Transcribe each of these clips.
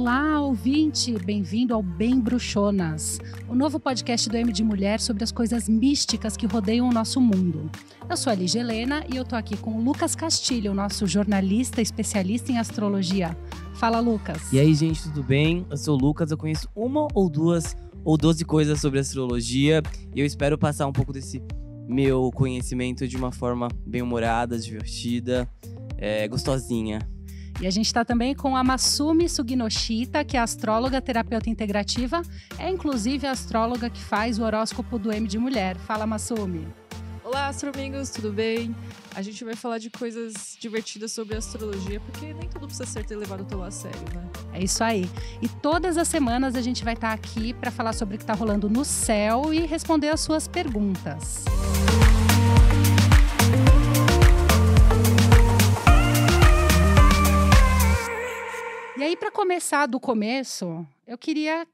Olá, ouvinte! Bem-vindo ao Bem Bruxonas, o novo podcast do M de Mulher sobre as coisas místicas que rodeiam o nosso mundo. Eu sou a Ligia Helena e eu tô aqui com o Lucas Castilho, nosso jornalista especialista em astrologia. Fala, Lucas! E aí, gente, tudo bem? Eu sou o Lucas, eu conheço uma ou duas ou doze coisas sobre astrologia e eu espero passar um pouco desse meu conhecimento de uma forma bem humorada, divertida, é, gostosinha. E a gente está também com a Masumi Suginoshita, que é astróloga terapeuta integrativa, é inclusive a astróloga que faz o horóscopo do M de mulher. Fala, Masumi. Olá, astromingos, tudo bem? A gente vai falar de coisas divertidas sobre astrologia, porque nem tudo precisa ser levado tão a sério, né? É isso aí. E todas as semanas a gente vai estar tá aqui para falar sobre o que está rolando no céu e responder as suas perguntas. Música E aí, para começar do começo, eu queria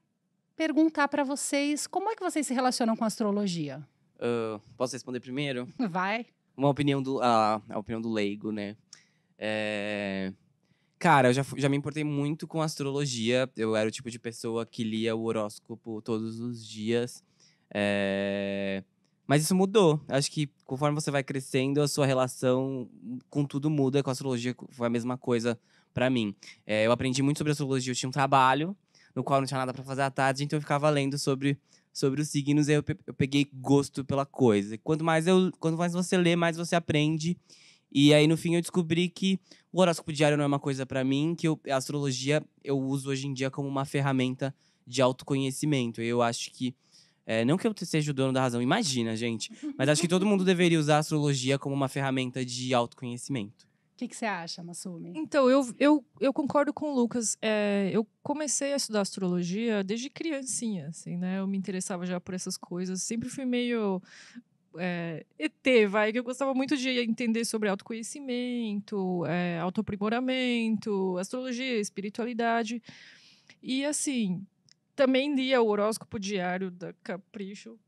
perguntar para vocês como é que vocês se relacionam com astrologia? Uh, posso responder primeiro? Vai. Uma opinião do, a, a opinião do leigo, né? É... Cara, eu já, já me importei muito com astrologia. Eu era o tipo de pessoa que lia o horóscopo todos os dias. É... Mas isso mudou. Acho que conforme você vai crescendo, a sua relação com tudo muda. Com a astrologia foi a mesma coisa para mim. É, eu aprendi muito sobre astrologia, eu tinha um trabalho no qual não tinha nada para fazer à tarde, então eu ficava lendo sobre sobre os signos, aí eu, eu peguei gosto pela coisa. Quanto mais eu, quanto mais você lê, mais você aprende. E aí no fim eu descobri que o horóscopo diário não é uma coisa para mim, que eu, a astrologia eu uso hoje em dia como uma ferramenta de autoconhecimento. Eu acho que é, não que eu seja o dono da razão, imagina, gente. Mas acho que todo mundo deveria usar a astrologia como uma ferramenta de autoconhecimento. O que, você acha, Massumi? Então, eu, eu, eu concordo com o Lucas. É, eu comecei a estudar astrologia desde criancinha, assim, né? Eu me interessava já por essas coisas. Sempre fui meio é, ET, vai, que eu gostava muito de entender sobre autoconhecimento, é, autoaprimoramento, astrologia, espiritualidade. E assim, também lia o horóscopo diário da Capricho,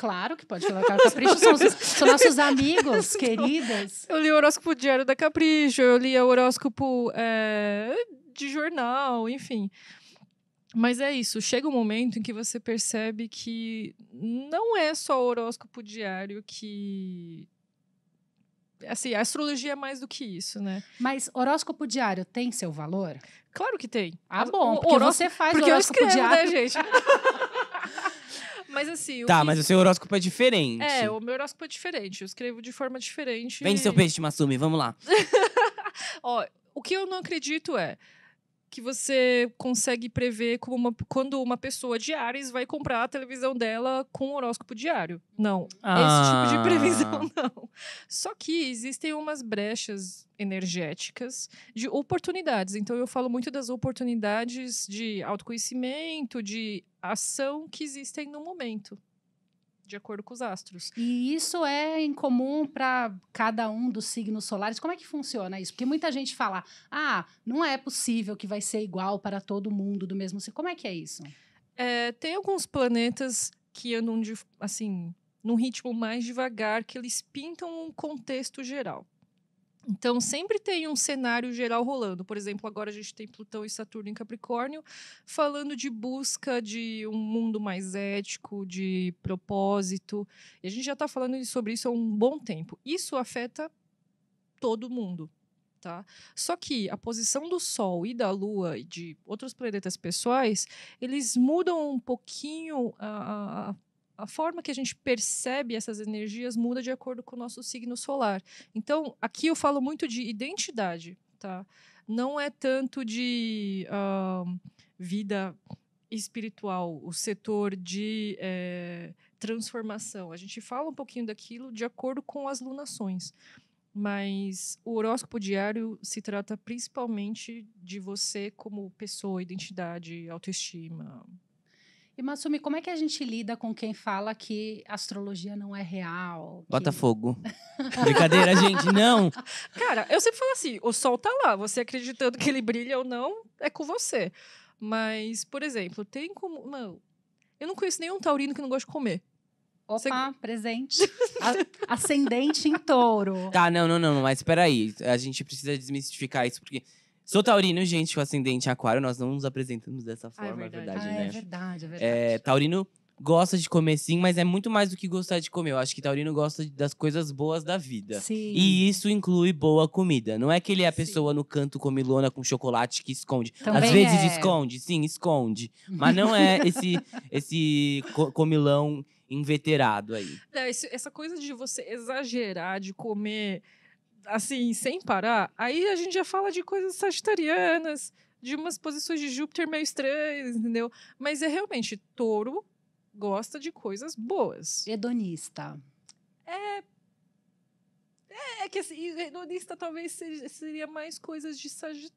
Claro que pode falar da Capricho, são, são, nossos amigos, queridas. Eu li o horóscopo diário da Capricho, eu li o horóscopo é, de jornal, enfim. Mas é isso, chega um momento em que você percebe que não é só o horóscopo diário que assim, a astrologia é mais do que isso, né? Mas horóscopo diário tem seu valor? Claro que tem. Ah, bom, porque horóscopo, você faz porque horóscopo eu escrevo, né, diário. Né, gente? Mas assim. Tá, que... mas o seu horóscopo é diferente. É, o meu horóscopo é diferente. Eu escrevo de forma diferente. Vende e... seu peixe, Massumi, vamos lá. Ó, o que eu não acredito é que você consegue prever como uma, quando uma pessoa de Ares vai comprar a televisão dela com horóscopo diário. Não, ah. esse tipo de ah. previsão não. Só que existem umas brechas energéticas de oportunidades. Então eu falo muito das oportunidades de autoconhecimento, de ação que existem no momento de acordo com os astros. E isso é incomum para cada um dos signos solares? Como é que funciona isso? Porque muita gente fala: ah, não é possível que vai ser igual para todo mundo do mesmo signo. Como é que é isso? É, tem alguns planetas que andam de, assim num ritmo mais devagar que eles pintam um contexto geral. Então, sempre tem um cenário geral rolando. Por exemplo, agora a gente tem Plutão e Saturno em Capricórnio, falando de busca de um mundo mais ético, de propósito. E a gente já está falando sobre isso há um bom tempo. Isso afeta todo mundo. Tá? Só que a posição do Sol e da Lua e de outros planetas pessoais, eles mudam um pouquinho a, a a forma que a gente percebe essas energias muda de acordo com o nosso signo solar. Então, aqui eu falo muito de identidade, tá? Não é tanto de uh, vida espiritual, o setor de é, transformação. A gente fala um pouquinho daquilo de acordo com as lunações. Mas o horóscopo diário se trata principalmente de você como pessoa, identidade, autoestima, e Massumi, como é que a gente lida com quem fala que astrologia não é real? Que... Botafogo. Brincadeira, gente, não. Cara, eu sempre falo assim: o sol tá lá, você acreditando que ele brilha ou não, é com você. Mas, por exemplo, tem como. Não, eu não conheço nenhum taurino que não gosta de comer. Opa, você... presente. Ascendente em touro. Tá, não, não, não, mas peraí. A gente precisa desmistificar isso, porque Sou taurino, gente, com ascendente aquário. Nós não nos apresentamos dessa forma, ah, é, é, ah, é né? verdade, é verdade ah, né? É verdade, é verdade. É, taurino gosta de comer sim, mas é muito mais do que gostar de comer. Eu acho que taurino gosta das coisas boas da vida. Sim. E isso inclui boa comida. Não é que ele é a pessoa sim. no canto comilona com chocolate que esconde. Também Às vezes é. esconde, sim, esconde. Mas não é esse, esse comilão inveterado aí. Não, esse, essa coisa de você exagerar, de comer assim, sem parar, aí a gente já fala de coisas sagitarianas, de umas posições de Júpiter meio estranhas, entendeu? Mas é realmente, touro gosta de coisas boas. Hedonista. É. É, é que assim, hedonista talvez seria mais coisas de Sagitário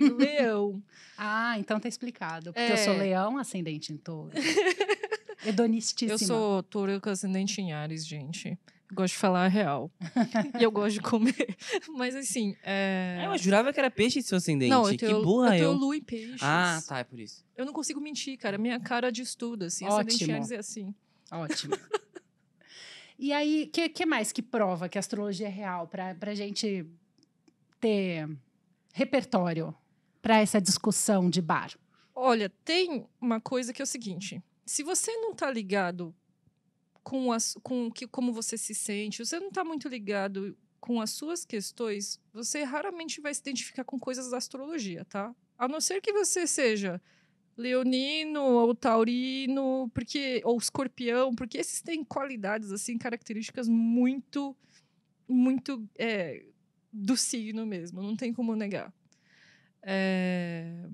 e Leão. ah, então tá explicado. Porque é. eu sou Leão, ascendente em touro. Hedonistíssima. Eu sou touro com ascendente em Ares, gente gosto de falar a real. e eu gosto de comer. Mas assim. É... Ah, eu jurava que era peixe de seu ascendente. Não, eu tenho, que burra eu. Eu tenho lua em peixes. Ah, tá, é por isso. Eu não consigo mentir, cara. Minha cara de estudo, assim. assim. Ótimo. Ascendente é assim. Ótimo. e aí, o que, que mais que prova que a astrologia é real? Pra, pra gente ter repertório para essa discussão de bar? Olha, tem uma coisa que é o seguinte. Se você não tá ligado com, as, com que, como você se sente, você não está muito ligado com as suas questões, você raramente vai se identificar com coisas da astrologia, tá? A não ser que você seja leonino ou taurino, porque ou escorpião, porque esses têm qualidades assim, características muito muito é, do signo mesmo, não tem como negar. É...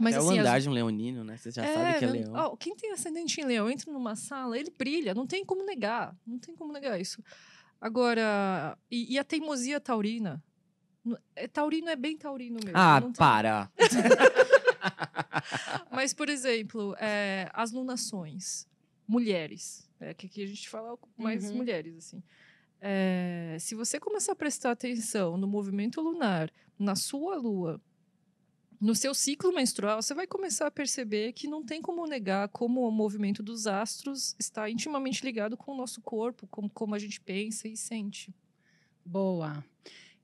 Mas, é assim, o andar as... de um leonino, né? Você já é, sabe que é leão. quem tem ascendente em leão entra numa sala, ele brilha, não tem como negar. Não tem como negar isso. Agora, e, e a teimosia taurina? É, taurino é bem taurino mesmo. Ah, tem... para! Mas, por exemplo, é, as lunações. Mulheres. É, que aqui a gente fala mais uhum. mulheres, assim. É, se você começar a prestar atenção no movimento lunar, na sua lua, no seu ciclo menstrual, você vai começar a perceber que não tem como negar como o movimento dos astros está intimamente ligado com o nosso corpo, com como a gente pensa e sente. Boa.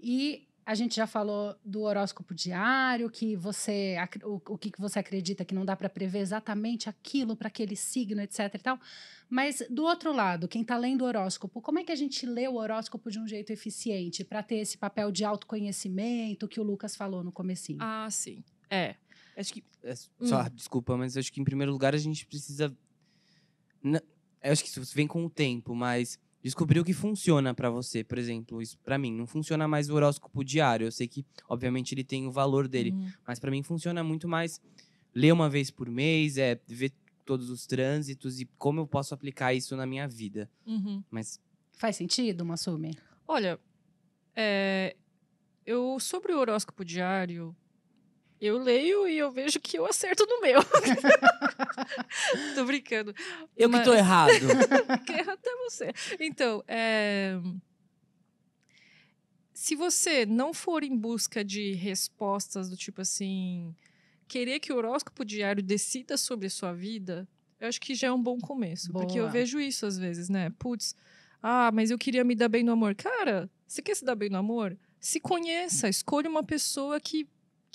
E a gente já falou do horóscopo diário, que você o, o que você acredita que não dá para prever exatamente aquilo para aquele signo, etc e tal. Mas do outro lado, quem está lendo o horóscopo, como é que a gente lê o horóscopo de um jeito eficiente para ter esse papel de autoconhecimento que o Lucas falou no comecinho? Ah, sim. É. Acho que é, hum. só hum. desculpa, mas acho que em primeiro lugar a gente precisa na, acho que isso vem com o tempo, mas descobriu que funciona para você, por exemplo, isso para mim não funciona mais o horóscopo diário. Eu sei que obviamente ele tem o valor dele, uhum. mas para mim funciona muito mais ler uma vez por mês, é ver todos os trânsitos e como eu posso aplicar isso na minha vida. Uhum. Mas faz sentido, Masumi? Olha, é, eu sobre o horóscopo diário, eu leio e eu vejo que eu acerto no meu. tô brincando. Eu Mas... que tô errado. que errado até você. Então, é... se você não for em busca de respostas do tipo assim, querer que o horóscopo diário decida sobre a sua vida, eu acho que já é um bom começo. Boa. Porque eu vejo isso às vezes, né? Putz, ah, mas eu queria me dar bem no amor. Cara, você quer se dar bem no amor? Se conheça, escolha uma pessoa que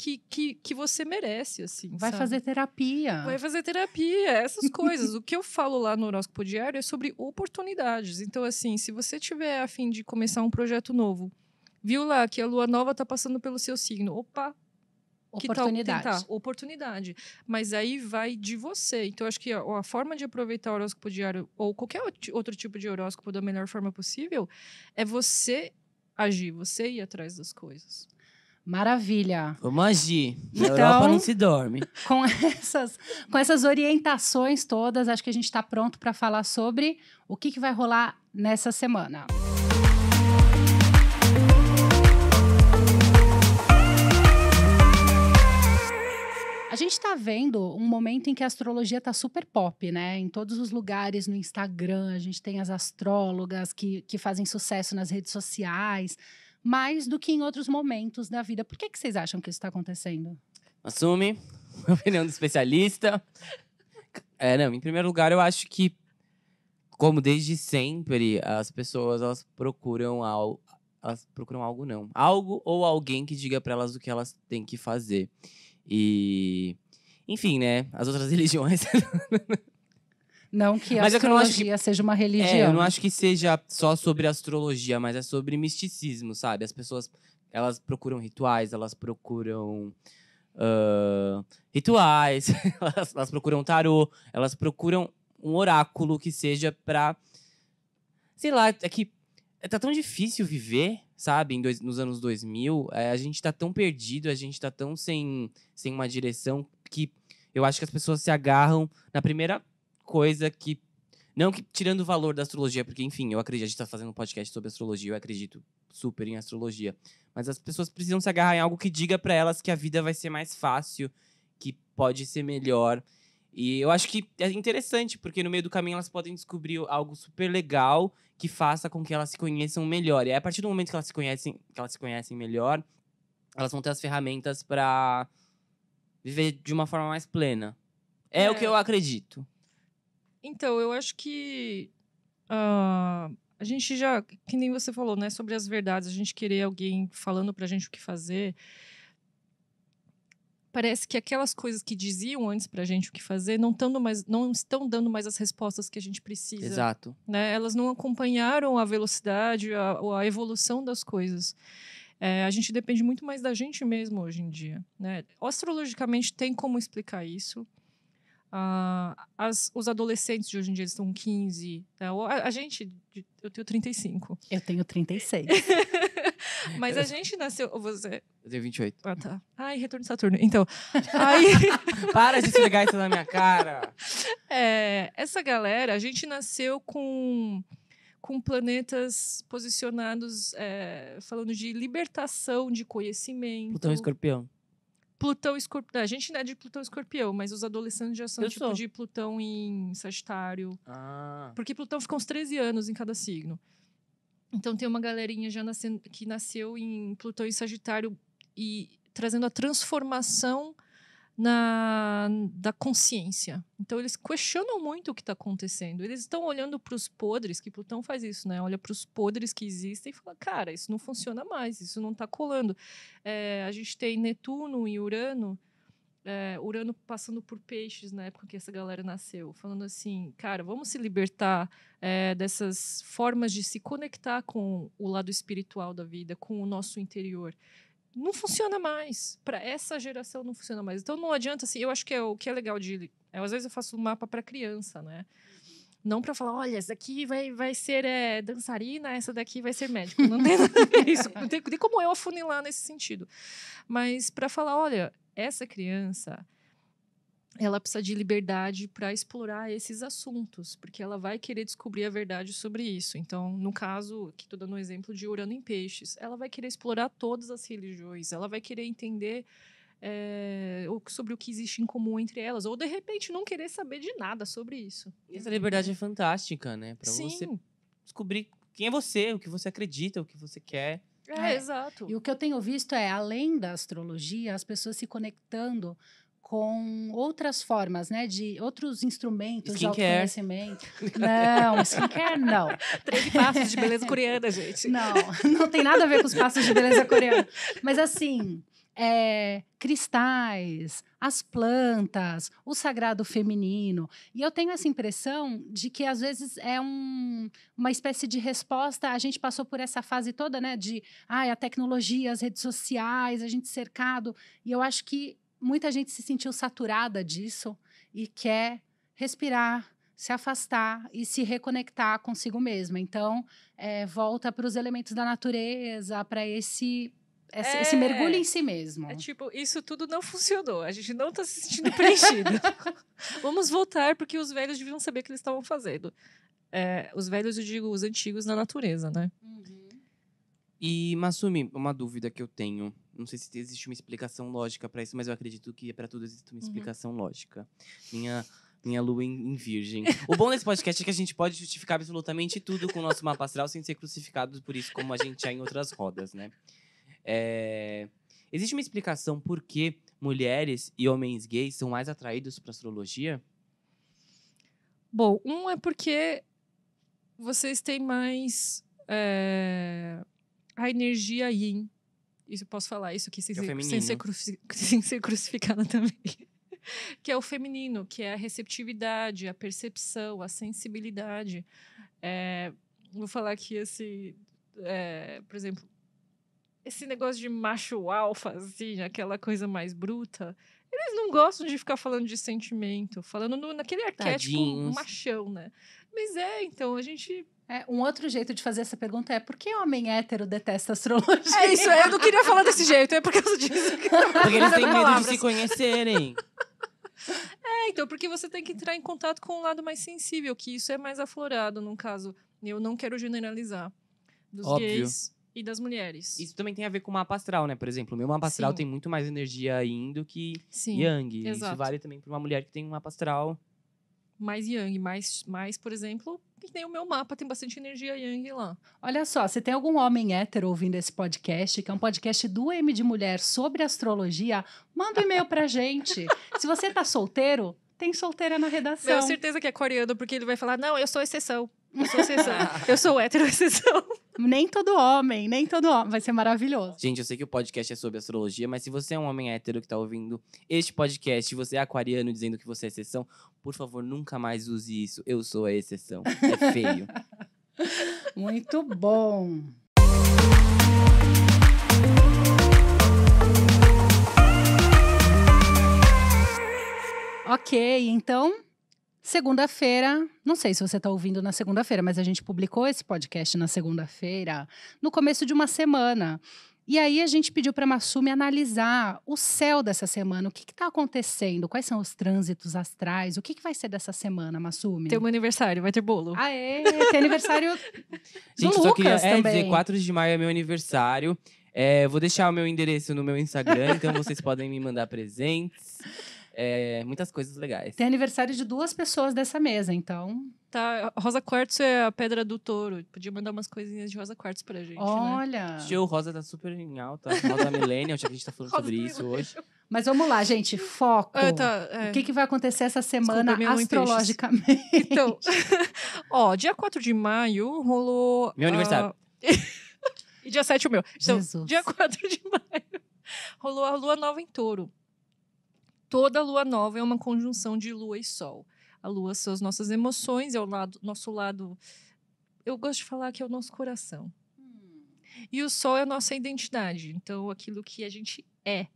que, que, que você merece, assim. Vai sabe? fazer terapia. Vai fazer terapia, essas coisas. o que eu falo lá no horóscopo diário é sobre oportunidades. Então, assim, se você tiver a fim de começar um projeto novo, viu lá que a lua nova tá passando pelo seu signo, opa, que oportunidade. Tal, tentar, oportunidade. Mas aí vai de você. Então, acho que a, a, forma de aproveitar o horóscopo diário ou qualquer outro tipo de horóscopo da melhor forma possível é você agir, você ir atrás das coisas. Maravilha. Vamos agir. Na então, Europa não se dorme. Com essas, com essas orientações todas, acho que a gente está pronto para falar sobre o que, que vai rolar nessa semana. A gente está vendo um momento em que a astrologia está super pop, né? Em todos os lugares, no Instagram, a gente tem as astrólogas que, que fazem sucesso nas redes sociais mais do que em outros momentos da vida. Por que, que vocês acham que isso está acontecendo? Assume, opinião do especialista. É, não, em primeiro lugar, eu acho que, como desde sempre, as pessoas elas procuram algo. Elas procuram algo, não. Algo ou alguém que diga para elas o que elas têm que fazer. E. Enfim, né? As outras religiões. Não que a mas é astrologia que... seja uma religião. É, eu não acho que seja só sobre astrologia, mas é sobre misticismo, sabe? As pessoas, elas procuram rituais, elas procuram uh, rituais, elas, elas procuram tarô, elas procuram um oráculo que seja pra... Sei lá, é que tá tão difícil viver, sabe? Dois, nos anos 2000, é, a gente tá tão perdido, a gente tá tão sem, sem uma direção que eu acho que as pessoas se agarram na primeira coisa que. Não que tirando o valor da astrologia, porque, enfim, eu acredito, a gente tá fazendo um podcast sobre astrologia, eu acredito super em astrologia. Mas as pessoas precisam se agarrar em algo que diga para elas que a vida vai ser mais fácil, que pode ser melhor. E eu acho que é interessante, porque no meio do caminho elas podem descobrir algo super legal que faça com que elas se conheçam melhor. E aí, a partir do momento que elas se conhecem, que elas se conhecem melhor, elas vão ter as ferramentas para viver de uma forma mais plena. É, é, o que é. eu acredito. Então, eu acho que uh, a gente já, que nem você falou, né, sobre as verdades, a gente querer alguém falando pra gente o que fazer. Parece que aquelas coisas que diziam antes pra gente o que fazer não, tando mais, não estão dando mais as respostas que a gente precisa. Exato. Né? Elas não acompanharam a velocidade, a, a evolução das coisas. É, a gente depende muito mais da gente mesmo hoje em dia. Né? Astrologicamente tem como explicar isso. Uh, as, os adolescentes de hoje em dia estão 15. Né? A, a, gente, eu tenho 35. Eu tenho 36. Mas a gente nasceu. Você... Eu tenho 28. Ah, tá. Ai, retorno de Saturno. Então. aí... Para de pegar isso na minha cara. É, essa galera, a gente nasceu com, com planetas posicionados, é, falando de libertação, de conhecimento. Plutão escorpião. Plutão escorpião. A gente não é de Plutão escorpião, mas os adolescentes já são eu tipo sou. de Plutão em Sagitário. Ah. Porque Plutão fica uns 13 anos em cada signo. Então tem uma galerinha já nascendo, que nasceu em Plutão em Sagitário e trazendo a transformação na, da consciência. Então, eles questionam muito o que está acontecendo. Eles estão olhando para os podres, que Plutão faz isso, né? Olha para os podres que existem e fala: cara, isso não funciona mais, isso não está colando. É, a gente tem Netuno e Urano. É, Urano passando por peixes na época que essa galera nasceu, falando assim, cara, vamos se libertar é, dessas formas de se conectar com o lado espiritual da vida, com o nosso interior não funciona mais. Para essa geração não funciona mais. Então não adianta assim, eu acho que é o que é legal de é, às vezes eu faço um mapa para criança, né? Uhum. Não para falar, olha, essa daqui vai, vai ser é, dançarina, essa daqui vai ser médico. Não tem nada Não tem, tem como eu afunilar nesse sentido. Mas para falar, olha, essa criança, ela precisa de liberdade para explorar esses assuntos, porque ela vai querer descobrir a verdade sobre isso. Então, no caso, que estou dando um exemplo de Urano em Peixes, ela vai querer explorar todas as religiões, ela vai querer entender é, sobre o que existe em comum entre elas, ou de repente não querer saber de nada sobre isso. essa né? liberdade é fantástica, né? Para você descobrir quem é você, o que você acredita, o que você quer. É, é, exato. E o que eu tenho visto é, além da astrologia, as pessoas se conectando com outras formas, né? De outros instrumentos skincare. de autoconhecimento. Não, skincare não. Três passos de beleza coreana, gente. Não, não tem nada a ver com os passos de beleza coreana. Mas assim, é, cristais, as plantas, o sagrado feminino. E eu tenho essa impressão de que às vezes é um, uma espécie de resposta. A gente passou por essa fase toda, né? De ai, ah, a tecnologia, as redes sociais, a gente cercado. E eu acho que muita gente se sentiu saturada disso e quer respirar, se afastar e se reconectar consigo mesma. Então, é, volta para os elementos da natureza, para esse esse, é, esse mergulho em si mesmo. É tipo, isso tudo não funcionou. A gente não está se sentindo preenchido. Vamos voltar porque os velhos deviam saber o que eles estavam fazendo. É, os velhos, eu digo, os antigos na natureza, né? Uhum. E, Masumi, uma dúvida que eu tenho. Não sei se existe uma explicação lógica para isso, mas eu acredito que para tudo existe uma uhum. explicação uhum. lógica. Minha minha lua em, em, virgem. O bom desse podcast é que a gente pode justificar absolutamente tudo com o nosso mapa astral sem ser crucificado por isso, como a gente é em outras rodas, né? É... Existe uma explicação por que mulheres e homens gays são mais atraídos para astrologia? Bom, um é porque vocês têm mais é... a energia yin isso posso falar isso aqui sem, é ser, sem, ser, cruci, sem ser crucificada também. que é o feminino, que é a receptividade, a percepção, a sensibilidade. É, vou falar aqui esse, é, por exemplo, esse negócio de macho alfa, assim, aquela coisa mais bruta, eles não gostam de ficar falando de sentimento, falando no, naquele arquétipo Tadinhos. machão, né? Mas é, então, a gente é, um outro jeito de fazer essa pergunta é por que homem hétero detesta astrologia? É isso, então, eu não queria falar desse jeito, é por causa disso. Que porque eles têm medo de se conhecerem. É, então, porque você tem que entrar em contato com um lado mais sensível, que isso é mais aflorado, no caso. Eu não quero generalizar. Dos Óbvio. gays, e das mulheres. Isso também tem a ver com o mapa astral, né? Por exemplo, o meu mapa astral Sim. tem muito mais energia yin do que Sim, yang. Exato. Isso vale também para uma mulher que tem um mapa astral mais yang, mais, mais por exemplo, que tem o meu mapa tem bastante energia yang lá. Olha só, se tem algum homem hétero ouvindo esse podcast, que é um podcast do M de Mulher sobre astrologia, manda um e-mail pra gente. se você tá solteiro, tem solteira na redação. Eu tenho certeza que é coreano, porque ele vai falar: não, eu sou exceção. Eu sou exceção. eu sou hétero exceção. Nem todo homem, nem todo homem. Vai ser maravilhoso. Gente, eu sei que o podcast é sobre astrologia, mas se você é um homem hétero que tá ouvindo este podcast, você é aquariano dizendo que você é exceção, por favor, nunca mais use isso. Eu sou a exceção. É feio. Muito bom. ok, então Segunda-feira, não sei se você está ouvindo na segunda-feira, mas a gente publicou esse podcast na segunda-feira, no começo de uma semana. E aí a gente pediu para a Massumi analisar o céu dessa semana, o que está acontecendo, quais são os trânsitos astrais, o que, que vai ser dessa semana, Massumi? Tem um aniversário, vai ter bolo. Ah, é? Tem aniversário do gente, Lucas só queria, é, também. Dizer, 4 de maio é meu aniversário. É, vou deixar o meu endereço no meu Instagram, então vocês podem me mandar presentes. É, muitas coisas legais. Tem aniversário de duas pessoas dessa mesa, então. Tá, Rosa Quartzo é a pedra do touro. Podia mandar umas coisinhas de Rosa Quartzo pra gente. Né? Olha! Né? Gil, Rosa tá super em alta. Rosa Millennial, já que a gente tá falando sobre isso hoje. Mas vamos lá, gente, foco. É, tá, é. O que, que vai acontecer essa semana Desculpa, astrologicamente? Então, ó, dia 4 de maio rolou. Meu uh... aniversário. e dia 7 o meu. Então, Jesus. dia 4 de maio rolou a lua nova em touro. Toda lua nova é uma conjunção de lua e sol. A lua são as nossas emoções, é o lado, nosso lado. Eu gosto de falar que é o nosso coração. Hum. E o sol é a nossa identidade, então aquilo que a gente é.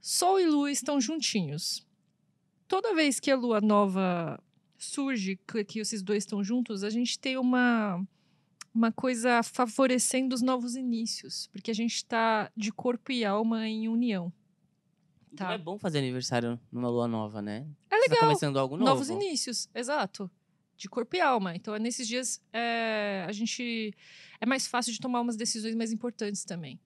Sol e lua estão juntinhos. Toda vez que a lua nova surge, que esses dois estão juntos, a gente tem uma uma coisa favorecendo os novos inícios, porque a gente está de corpo e alma em união. Então é tá. bom fazer aniversário numa lua nova, né? É tá legal. Você tá começando algo novo. Novos inícios, exato. De corpo e alma. Então, é nesses dias, é, a gente. É mais fácil de tomar umas decisões mais importantes também.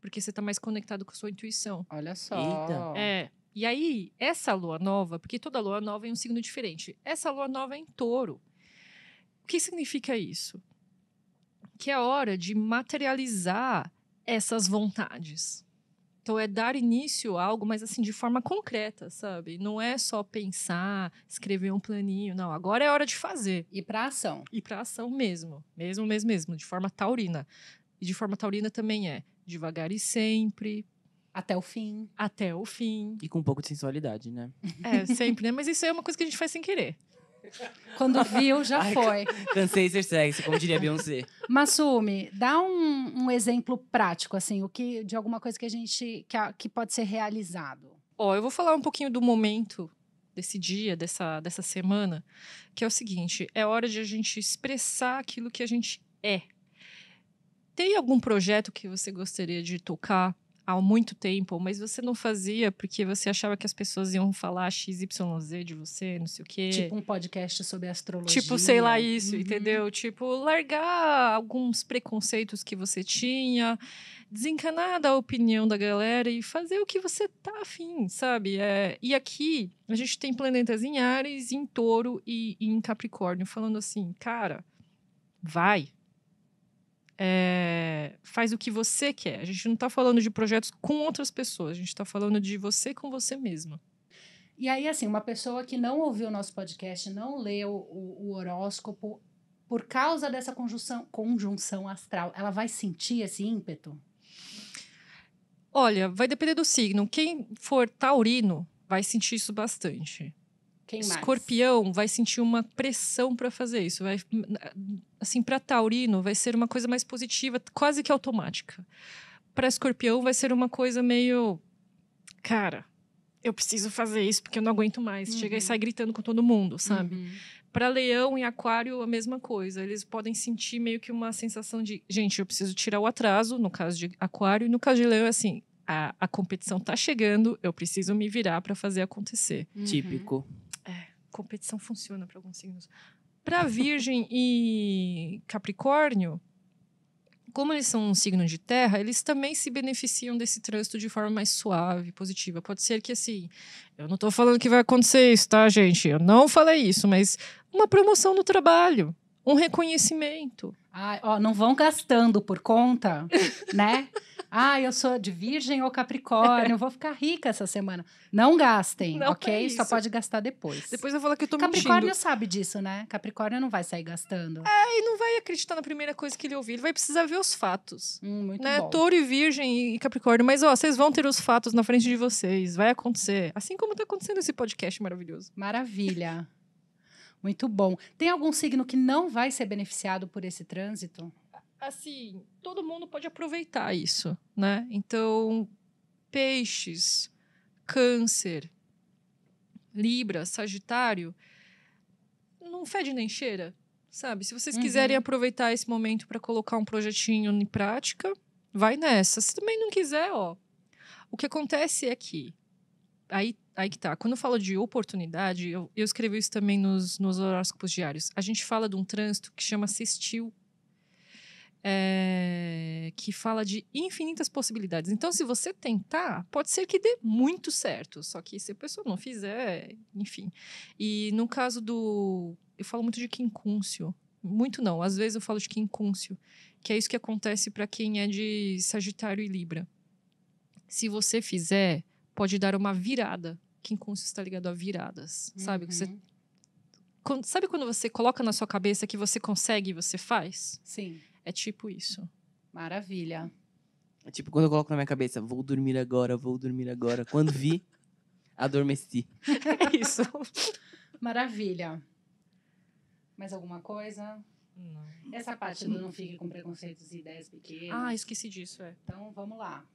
Porque você tá mais conectado com a sua intuição. Olha só. Eita. É. E aí, essa lua nova, porque toda lua nova é um signo diferente. Essa lua nova é em touro. O que significa isso? Que é hora de materializar essas vontades então é dar início a algo, mas assim, de forma concreta, sabe? Não é só pensar, escrever um planinho, não. Agora é hora de fazer. E para ação. E para ação mesmo. Mesmo, mesmo, mesmo, de forma taurina. E de forma taurina também é devagar e sempre. Até o fim. Até o fim. E com um pouco de sensualidade, né? É, sempre, né? Mas isso é uma coisa que a gente faz sem querer. Quando viu, já Ai, foi. Cansei ser sexy, como diria Beyoncé. Massumi, dá um, um, exemplo prático, assim, o que de alguma coisa que a gente que, a, que pode ser realizado. Ó, oh, eu vou falar um pouquinho do momento desse dia, dessa, dessa semana, que é o seguinte: é hora de a gente expressar aquilo que a gente é. Tem algum projeto que você gostaria de tocar? há muito tempo, mas você não fazia porque você achava que as pessoas iam falar XYZ de você, não sei o quê. Tipo um podcast sobre astrologia. Tipo, sei lá, isso, uhum. entendeu? Tipo, largar alguns preconceitos que você tinha, desencanar da opinião da galera e fazer o que você tá afim, sabe? É, e aqui a gente tem planetas em Ares, em Touro e, e em Capricórnio, falando assim, cara, vai, é, faz o que você quer. A gente não está falando de projetos com outras pessoas, a gente está falando de você com você mesma. E aí, assim, uma pessoa que não ouviu o nosso podcast, não leu o, o horóscopo, por causa dessa conjunção, conjunção astral, ela vai sentir esse ímpeto? Olha, vai depender do signo. Quem for taurino vai sentir isso bastante. Quem mais? Escorpião vai sentir uma pressão para fazer isso. Vai, assim, para Taurino vai ser uma coisa mais positiva, quase que automática. Para Escorpião vai ser uma coisa meio, cara, eu preciso fazer isso porque eu não aguento mais. Uhum. Chega e uhum. sai gritando com todo mundo, sabe? Uhum. Para Leão e Aquário a mesma coisa. Eles podem sentir meio que uma sensação de, gente, eu preciso tirar o atraso. No caso de Aquário e no caso de Leão é assim, a, a competição tá chegando, eu preciso me virar para fazer acontecer. Uhum. Típico competição funciona para alguns signos. Para Virgem e Capricórnio, como eles são um signo de terra, eles também se beneficiam desse trânsito de forma mais suave, positiva. Pode ser que, assim, eu não estou falando que vai acontecer isso, tá, gente? Eu não falei isso, mas uma promoção no trabalho, um reconhecimento. Ah, ó, não vão gastando por conta, né? Ah, eu sou de virgem ou capricórnio, vou ficar rica essa semana. Não gastem, não ok? É Só pode gastar depois. Depois eu falo que eu tô Capricórnio mentindo. sabe disso, né? Capricórnio não vai sair gastando. É, e não vai acreditar na primeira coisa que ele ouvir. Ele vai precisar ver os fatos. Hum, muito né? bom. Touro e virgem e capricórnio. Mas, ó, vocês vão ter os fatos na frente de vocês. Vai acontecer. Assim como tá acontecendo esse podcast maravilhoso. Maravilha. muito bom. Tem algum signo que não vai ser beneficiado por esse trânsito? assim, todo mundo pode aproveitar isso, né? Então, peixes, câncer, libra, sagitário, não fede nem cheira, sabe? Se vocês uhum. quiserem aproveitar esse momento para colocar um projetinho em prática, vai nessa. Se também não quiser, ó. O que acontece é que aí aí que tá. Quando eu falo de oportunidade, eu, eu escrevi isso também nos, nos horóscopos diários. A gente fala de um trânsito que chama sextil é, que fala de infinitas possibilidades. Então, se você tentar, pode ser que dê muito certo. Só que se a pessoa não fizer, enfim. E no caso do. Eu falo muito de quincúncio. Muito não, às vezes eu falo de quincúncio, que é isso que acontece para quem é de Sagitário e Libra. Se você fizer, pode dar uma virada. Quincúncio está ligado a viradas, uhum. sabe? Você sabe quando você coloca na sua cabeça que você consegue e você faz? Sim. É tipo isso. Maravilha. É tipo quando eu coloco na minha cabeça, vou dormir agora, vou dormir agora. Quando vi, adormeci. É isso. Maravilha. Mais alguma coisa? Não. Essa parte do não fique com preconceitos e ideias pequenas. Ah, esqueci disso, é. Então, vamos lá.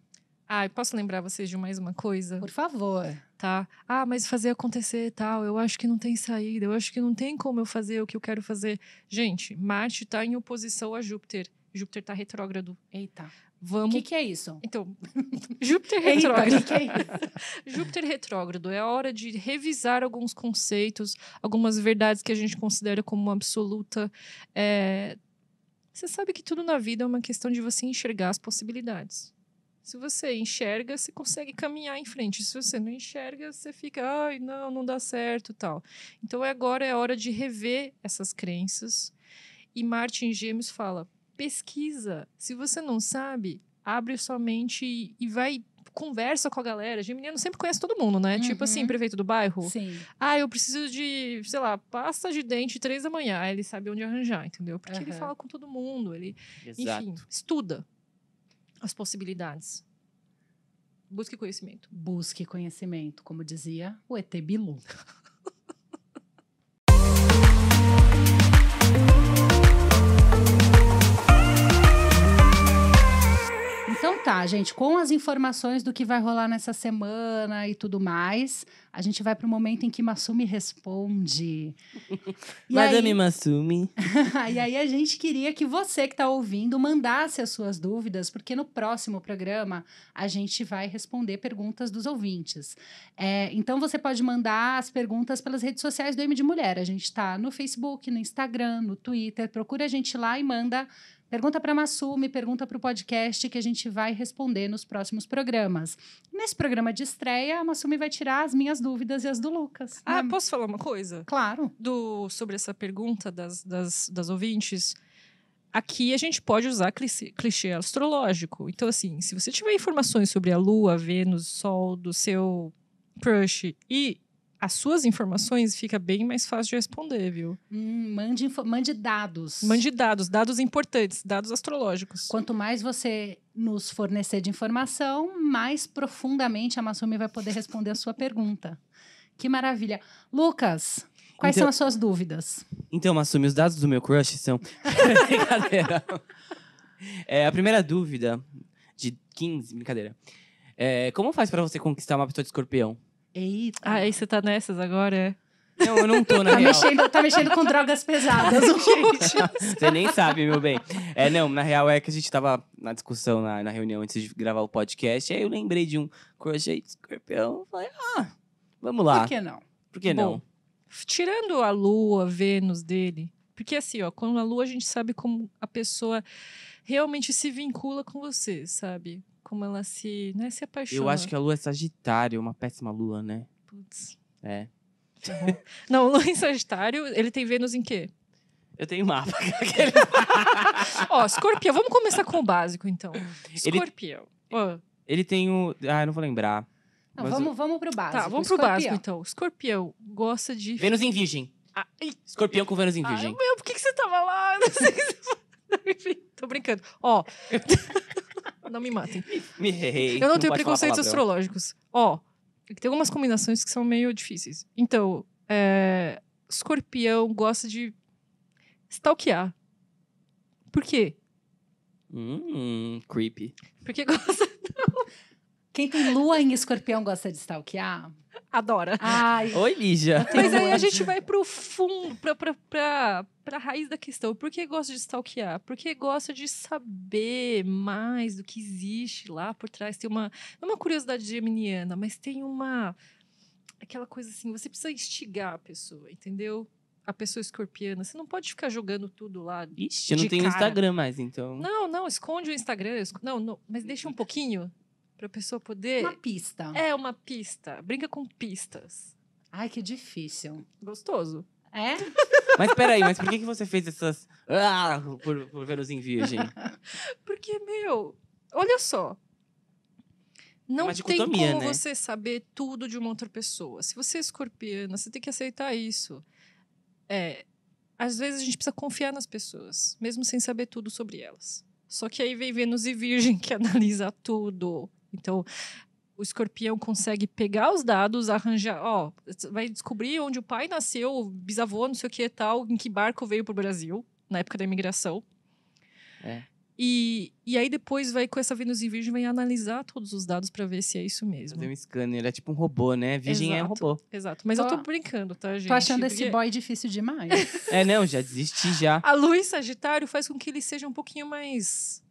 Ah, posso lembrar vocês de mais uma coisa? Por favor. Tá? Ah, mas fazer acontecer e tal, eu acho que não tem saída, eu acho que não tem como eu fazer o que eu quero fazer. Gente, Marte está em oposição a Júpiter. Júpiter está retrógrado. Eita. Vamos. O que, que, é isso? Então, Júpiter retrógrado. Eita, que que é Júpiter retrógrado. É a hora de revisar alguns conceitos, algumas verdades que a gente considera como absoluta. É... Você sabe que tudo na vida é uma questão de você enxergar as possibilidades. Se você enxerga, você consegue caminhar em frente. Se você não enxerga, você fica, ai, não, não dá certo, tal. Então agora é hora de rever essas crenças. E Martin Gêmeos fala: pesquisa. Se você não sabe, abre sua mente e, e vai conversa com a galera. Geminiano sempre conhece todo mundo, né? Uhum. Tipo assim, uhum. prefeito do bairro. Sim. Ah, eu preciso de, sei lá, pasta de dente três da manhã. Aí ele sabe onde arranjar, entendeu? Porque uhum. ele fala com todo mundo. Ele, Exato. enfim, estuda as possibilidades. Busque conhecimento. Busque conhecimento, como dizia o ET Bilu. tá gente, com as informações do que vai rolar nessa semana e tudo mais. A gente vai para o momento em que Masumi responde. E Madame aí... Masumi. e aí a gente queria que você que está ouvindo mandasse as suas dúvidas, porque no próximo programa a gente vai responder perguntas dos ouvintes. É, então você pode mandar as perguntas pelas redes sociais do M de Mulher. A gente está no Facebook, no Instagram, no Twitter. Procura a gente lá e manda Pergunta para a Massumi, pergunta para o podcast que a gente vai responder nos próximos programas. Nesse programa de estreia, a Massumi vai tirar as minhas dúvidas e as do Lucas. Ah, né? posso falar uma coisa? Claro. Do, sobre essa pergunta das, das, das ouvintes aqui a gente pode usar clichê, clichê, astrológico. Então, assim, se você tiver informações sobre a Lua, Vênus, Sol do seu crush e as suas informações, fica bem mais fácil de responder, viu? Hum, mande, mande dados. Mande dados, dados importantes, dados astrológicos. Quanto mais você nos fornecer de informação, mais profundamente a Massumi vai poder responder a sua pergunta. Que maravilha. Lucas, quais então, são as suas dúvidas? Então, Massumi, os dados do meu crush são. brincadeira. É, a primeira dúvida, de 15, brincadeira. É, como faz para você conquistar uma pessoa de escorpião? Eita. Ah, aí você tá nessas agora, é? Não, eu não tô, na tá real. Mexendo, tá mexendo com drogas pesadas, gente. Você nem sabe, meu bem. É, não, na real é que a gente tava na discussão, na, na reunião, antes de gravar o podcast, aí eu lembrei de um crochê de escorpião. Falei, ah, vamos lá. Por que não? Por que Bom, não? Tirando a lua, Vênus dele, porque assim, ó, com a lua a gente sabe como a pessoa realmente se vincula com você, sabe? como ela se, né, se apaixona. Eu acho que a lua é Sagitário, uma péssima lua, né? Putz. É. Tá não, lua em Sagitário, ele tem Vênus em quê? Eu tenho mapa. Ó, escorpião. Vamos começar com o básico, então. Escorpião. Ele, ele tem o... Ah, eu não vou lembrar. Não, vamos, eu... vamos pro básico. Tá, vamos pro escorpião. básico, então. Escorpião gosta de... Vênus em virgem. Ah, Escorpião com Vênus em virgem. Ah, meu, por que, que você tava lá? Não sei se... Enfim, tô brincando. Ó... Não me matem. me rei. Eu não, não tenho preconceitos astrológicos. Ó, é tem algumas combinações que são meio difíceis. Então, é, escorpião gosta de stalkear. Por quê? Hum, creepy. Porque gosta. Não. Quem tem lua em escorpião gosta de stalkear? Adora. Ai, Oi, Lígia. Mas aí a gente vai pro fundo, pra, pra, pra, pra raiz da questão. Por que gosta de stalkear? Porque gosta de saber mais do que existe lá por trás. Tem uma. Não é uma curiosidade geminiana, mas tem uma. Aquela coisa assim, você precisa instigar a pessoa, entendeu? a pessoa escorpiana. Você não pode ficar jogando tudo lá. Ixi, eu não tenho cara. Instagram mais, então. Não, não, esconde o Instagram. Não, não, mas deixa um pouquinho para a pessoa poder. Uma pista. É, uma pista. Brinca com pistas. Ai, que difícil. Gostoso. É? Mas peraí, mas por que, que você fez essas. Ah, por, por Vênus em Virgem? Porque, meu, olha só. Não é tem como né? você saber tudo de uma outra pessoa. Se você é escorpiana, você tem que aceitar isso. É, às vezes a gente precisa confiar nas pessoas, mesmo sem saber tudo sobre elas. Só que aí vem Vênus e Virgem que analisa tudo. Então, o escorpião consegue pegar os dados, arranjar, ó, vai descobrir onde o pai nasceu, bisavô, não sei o que tal, em que barco veio pro Brasil, na época da imigração. É. E, e aí depois vai com essa Vênus em Virgem, vai analisar todos os dados para ver se é isso mesmo. Fazer um scanner, ele é tipo um robô, né? Virgem exato, é um robô. Exato, mas tô, eu tô brincando, tá, gente? Tô achando Porque... esse boy difícil demais. é, não, já desisti já. A luz Sagitário faz com que ele seja um pouquinho mais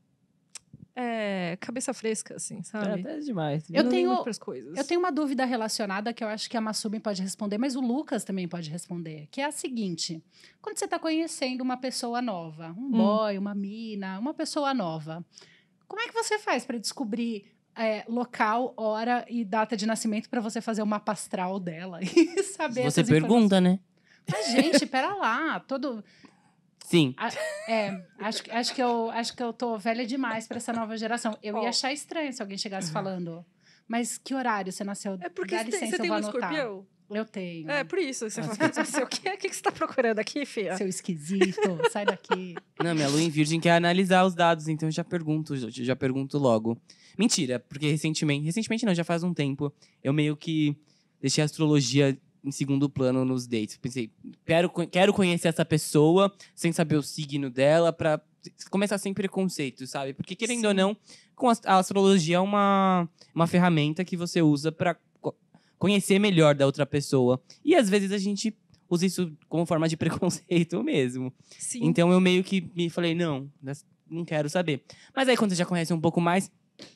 é, cabeça fresca, assim, é, sabe? É, até demais. Eu não tenho outras coisas. Eu tenho uma dúvida relacionada que eu acho que a Massumi pode responder, mas o Lucas também pode responder, que é a seguinte: quando você está conhecendo uma pessoa nova, um hum. boy, uma mina, uma pessoa nova, como é que você faz para descobrir é, local, hora e data de nascimento para você fazer o mapa astral dela e saber? Você pergunta, né? Mas, gente, pera lá, todo Sim. A, é, acho, acho, que eu, acho que eu tô velha demais para essa nova geração. Eu oh. ia achar estranho se alguém chegasse uhum. falando. Mas que horário você nasceu? É porque Dá licença, você tem, você eu um anotar. escorpião? Eu tenho. É, por isso. Você ah, fala, o que que você tá procurando aqui, filha? Seu esquisito, sai daqui. Não, minha lua em virgem quer analisar os dados, então eu já pergunto, já pergunto logo. Mentira, porque recentemente, recentemente não, já faz um tempo, eu meio que deixei a astrologia em segundo plano nos dates. Pensei, quero, quero conhecer essa pessoa sem saber o signo dela para começar sem preconceito, sabe? Porque querendo Sim. ou não, com a, a, astrologia é uma, uma ferramenta que você usa para co conhecer melhor da outra pessoa. E às vezes a gente usa isso como forma de preconceito mesmo. Sim. Então eu meio que me falei, não, não quero saber. Mas aí quando você já conhece um pouco mais,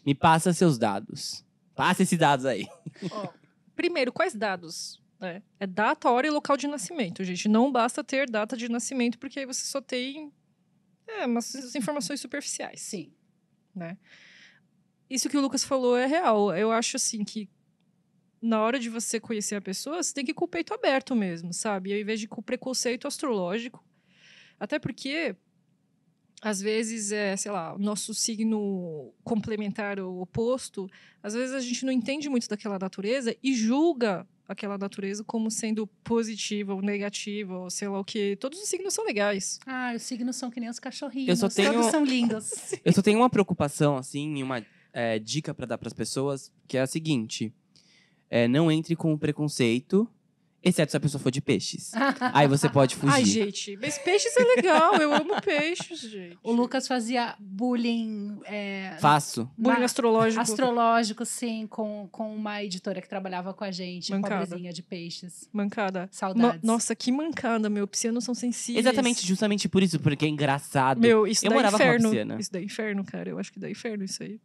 me passa seus dados. Passa esses dados aí. Oh, primeiro, quais dados? É, é data, hora e local de nascimento, gente. Não basta ter data de nascimento, porque aí você só tem é, umas informações superficiais. Sim. Né? Isso que o Lucas falou é real. Eu acho assim que na hora de você conhecer a pessoa, você tem que ir com o peito aberto mesmo, sabe? Ao invés de ir com o preconceito astrológico. Até porque, às vezes, é, sei lá, o nosso signo complementar ou oposto, às vezes a gente não entende muito daquela natureza e julga aquela natureza como sendo positiva ou negativa, ou sei lá o que. Todos os signos são legais. Ah, os signos são que nem os cachorrinhos. Eu só tenho... Todos são lindos. Eu só tenho uma preocupação, assim, uma é, dica para dar para as pessoas, que é a seguinte: é, não entre com o preconceito Exceto se a pessoa for de peixes. Aí você pode fugir. Ai, gente, mas peixes é legal. Eu amo peixes, gente. O Lucas fazia bullying. É, Faço. Bullying astrológico. Astrológico, sim, com, com uma editora que trabalhava com a gente, mancada. pobrezinha de peixes. Mancada. Saudades. No, nossa, que mancada, meu. Piscianos são sensíveis. Exatamente, justamente por isso, porque é engraçado. Meu, isso eu dá morava inferno. Com piscina. Isso dá inferno, cara. Eu acho que dá inferno isso aí.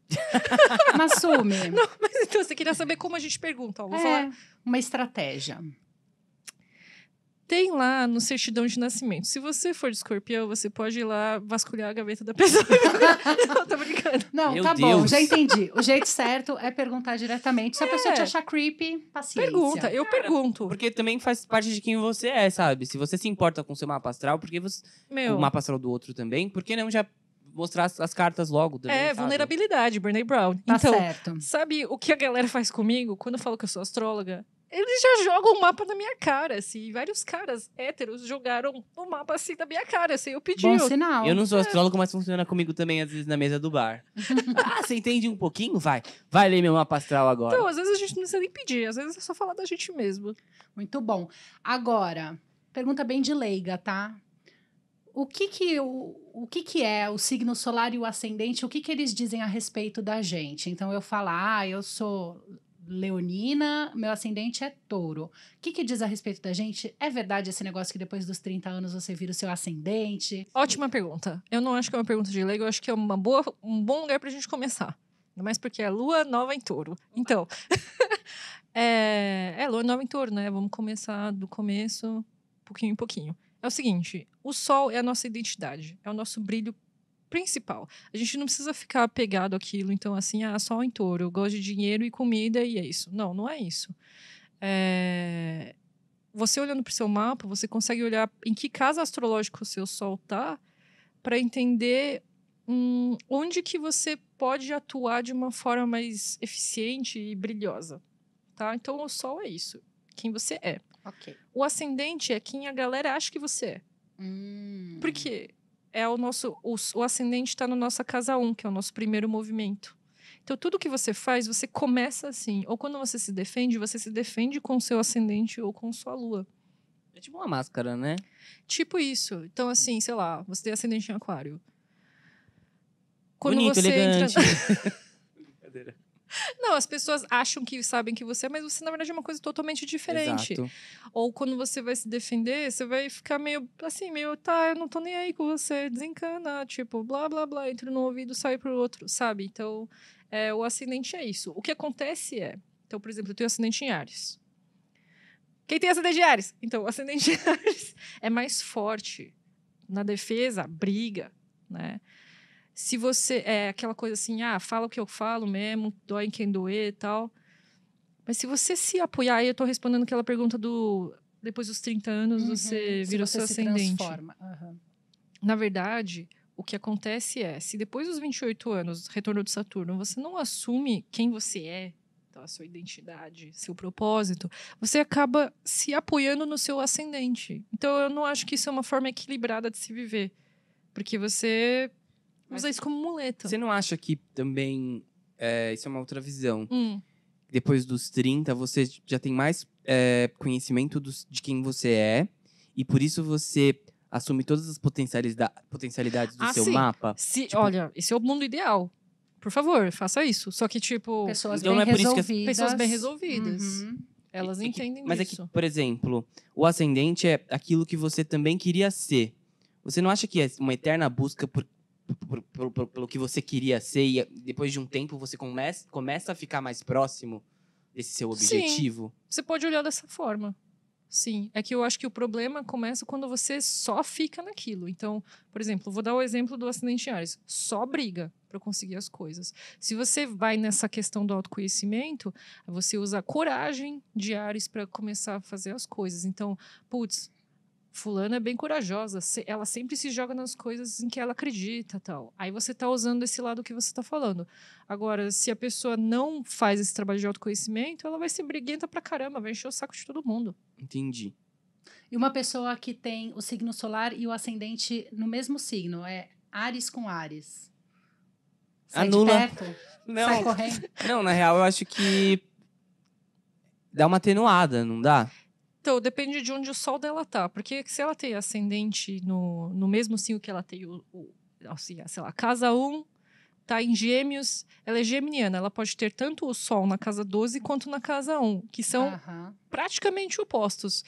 mas assume. Não, mas então você queria saber como a gente pergunta. Vamos vou é, falar. Uma estratégia tem lá no certidão de nascimento. Se você for de escorpião, você pode ir lá vasculhar a gaveta da pessoa. não, tô brincando. Não, Meu tá Deus. bom, já entendi. O jeito certo é perguntar diretamente. Se é. a pessoa te é. achar creepy, paciência. Pergunta, eu Cara, pergunto. Porque também faz parte de quem você é, sabe? Se você se importa com o seu mapa astral, porque você. Meu. O mapa astral do outro também, por que não já mostrar as, cartas logo. é, sabe? vulnerabilidade, Bernie Brown. Tá então, certo. Sabe o que a galera faz comigo quando eu falo que eu sou astróloga? eles já jogam o mapa na minha cara, assim. Vários caras héteros jogaram o mapa assim na minha cara, assim. Eu pedi. Bom sinal. Eu não sou é. astrólogo, mas funciona comigo também, às vezes, na mesa do bar. ah, você entende um pouquinho? Vai. Vai ler meu mapa astral agora. Então, às vezes a gente não precisa nem pedir. Às vezes é só falar da gente mesmo. Muito bom. Agora, pergunta bem de leiga, tá? O que que, o, o que que é o signo solar e o ascendente? O que que eles dizem a respeito da gente? Então, eu falar, ah, eu sou leonina, meu ascendente é touro. O que, que diz a respeito da gente? É verdade esse negócio que depois dos 30 anos você vira o seu ascendente? Ótima pergunta. Eu não acho que é uma pergunta de leigo, eu acho que é uma boa, um bom lugar pra gente começar. Ainda mais porque é lua nova em touro. Então, é, é lua nova em touro, né? Vamos começar do começo, pouquinho em pouquinho. É o seguinte, o sol é a nossa identidade, é o nosso brilho principal. A gente não precisa ficar apegado àquilo, então, assim, ah, só em touro, eu gosto de dinheiro e comida e é isso. Não, não é isso. É... Você olhando para o seu mapa, você consegue olhar em que casa astrológica o seu sol está para entender hum, onde que você pode atuar de uma forma mais eficiente e brilhosa, tá? Então, o sol é isso, quem você é. Okay. O ascendente é quem a galera acha que você é. Hum. Por quê? é o nosso o, o ascendente está no nossa casa 1, um, que é o nosso primeiro movimento. Então tudo que você faz, você começa assim, ou quando você se defende, você se defende com seu ascendente ou com sua lua. É tipo uma máscara, né? Tipo isso. Então assim, sei lá, você tem ascendente em aquário. Quando Bonito, você elegante. entra não, as pessoas acham que sabem que você é, mas você, na verdade, é uma coisa totalmente diferente. Exato. Ou quando você vai se defender, você vai ficar meio assim, meio, tá, eu não tô nem aí com você, desencana, tipo, blá, blá, blá, entra no ouvido, sai pro outro, sabe? Então, é, o acidente é isso. O que acontece é, então, por exemplo, eu tenho acidente em Ares. Quem tem acidente em Ares? Então, o acidente em Ares é mais forte na defesa, briga, né? se você. É aquela coisa assim, ah, fala o que eu falo mesmo, dói em quem doer e tal. Mas se você se apoiar, aí eu estou respondendo aquela pergunta do. Depois dos 30 anos, uhum. você virou se você seu se ascendente. Transforma. Uhum. Na verdade, o que acontece é, se depois dos 28 anos, retorno de Saturno, você não assume quem você é, então, a sua identidade, seu propósito, você acaba se apoiando no seu ascendente. Então, eu não acho que isso é uma forma equilibrada de se viver. Porque você mas isso como muleta. Você não acha que também. É, isso é uma outra visão. Hum. Depois dos 30, você já tem mais é, conhecimento dos, de quem você é. E por isso você assume todas as potencialidade, potencialidades do ah, seu sim. mapa. Se, tipo... Olha, esse é o mundo ideal. Por favor, faça isso. Só que, tipo. Pessoas então, bem não é resolvidas. isso que as... Pessoas bem resolvidas. Uhum. Elas é, é entendem é isso. Mas é que, por exemplo, o ascendente é aquilo que você também queria ser. Você não acha que é uma eterna busca por pelo, pelo, que você queria ser e depois de um tempo você começa, começa a ficar mais próximo desse seu objetivo? Sim, você pode olhar dessa forma. Sim, é que eu acho que o problema começa quando você só fica naquilo. Então, por exemplo, vou dar o exemplo do acidente de Ares. Só briga para conseguir as coisas. Se você vai nessa questão do autoconhecimento, você usa a coragem de Ares para começar a fazer as coisas. Então, putz, fulana é bem corajosa, ela sempre se joga nas coisas em que ela acredita, tal. Aí você está usando esse lado que você está falando. Agora, se a pessoa não faz esse trabalho de autoconhecimento, ela vai ser briguenta pra caramba, vai encher o saco de todo mundo. Entendi. E uma pessoa que tem o signo solar e o ascendente no mesmo signo, é Ares com Ares. Sai Anula. Perto, não. Sai correndo. Não, na real, eu acho que dá uma atenuada, não dá? Então, depende de onde o sol dela tá. Porque se ela tem ascendente no, no mesmo signo que ela tem o, o assim, sei lá, casa 1, tá em gêmeos, ela é geminiana, ela pode ter tanto o sol na casa 12 quanto na casa 1, que são uhum. praticamente opostos.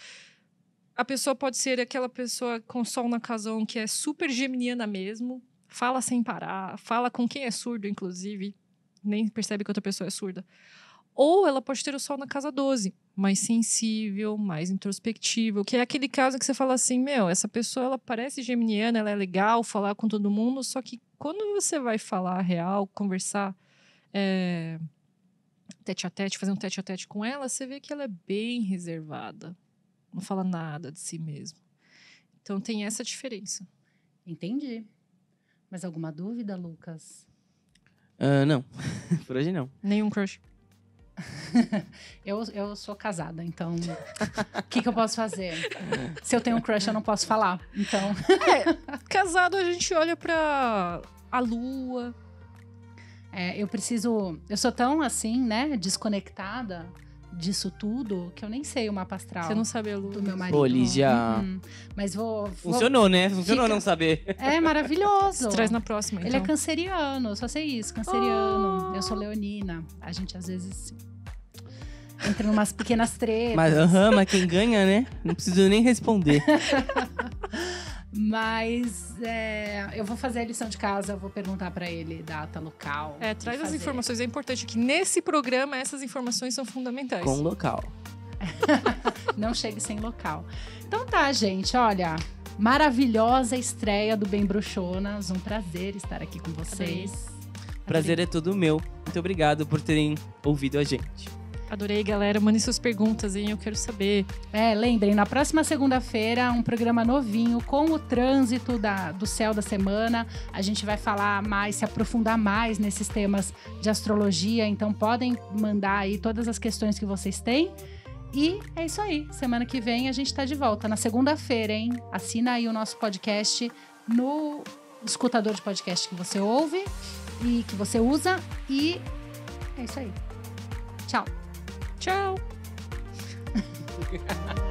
A pessoa pode ser aquela pessoa com sol na casa 1 que é super geminiana mesmo, fala sem parar, fala com quem é surdo, inclusive, nem percebe que outra pessoa é surda. Ou ela pode ter o sol na casa 12, mais sensível, mais introspectivo, que é aquele caso que você fala assim, meu, essa pessoa ela parece geminiana, ela é legal, falar com todo mundo, só que quando você vai falar real, conversar é, eh, tete a tete, fazer um tete a tete com ela, você vê que ela é bem reservada, não fala nada de si mesmo. Então tem essa diferença. Entendi. Mas alguma dúvida, Lucas? Uh, não, por hoje não. Nenhum crush. eu, eu sou casada, então o que, que, eu posso fazer? Se eu tenho um crush, eu não posso falar. Então. é, casado, a gente olha pra a lua. É, eu preciso. Eu sou tão assim, né? Desconectada disso tudo que eu nem sei o mapa astral. Você não sabe a Do meu marido. Ô, Lígia. Hum, mas vou, vou, Funcionou, né? Funcionou Fica... não saber. É maravilhoso. Você traz na próxima, então. Ele é então. canceriano, só sei isso, canceriano. Oh. Eu sou leonina. A gente às vezes entra em umas pequenas trevas. Mas, aham, mas quem ganha, né? Não preciso nem responder. Mas é, eu vou fazer a lição de casa, eu vou perguntar para ele data, local. É, traz as informações. É importante que nesse programa essas informações são fundamentais. Com local. Não chegue sem local. Então tá, gente, olha. Maravilhosa estreia do Bem Bruxonas. Um prazer estar aqui com vocês. prazer é todo meu. Muito obrigado por terem ouvido a gente. Adorei, galera. Mandem suas perguntas, hein? Eu quero saber. É, lembrem, na próxima segunda-feira, um programa novinho com o trânsito da, do céu da semana. A gente vai falar mais, se aprofundar mais nesses temas de astrologia. Então, podem mandar aí todas as questões que vocês têm. E é isso aí. Semana que vem a gente está de volta. Na segunda-feira, hein? Assina aí o nosso podcast no escutador de podcast que você ouve e que você usa. E é isso aí. Tchau. Tchau!